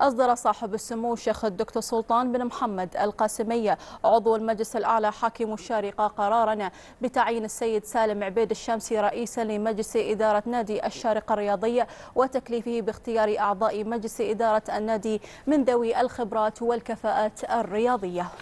أصدر صاحب السمو الشيخ الدكتور سلطان بن محمد القاسمية عضو المجلس الأعلى حاكم الشارقة قرارنا بتعيين السيد سالم عبيد الشمسي رئيسا لمجلس إدارة نادي الشارقة الرياضية وتكليفه باختيار أعضاء مجلس إدارة النادي من ذوي الخبرات والكفاءات الرياضية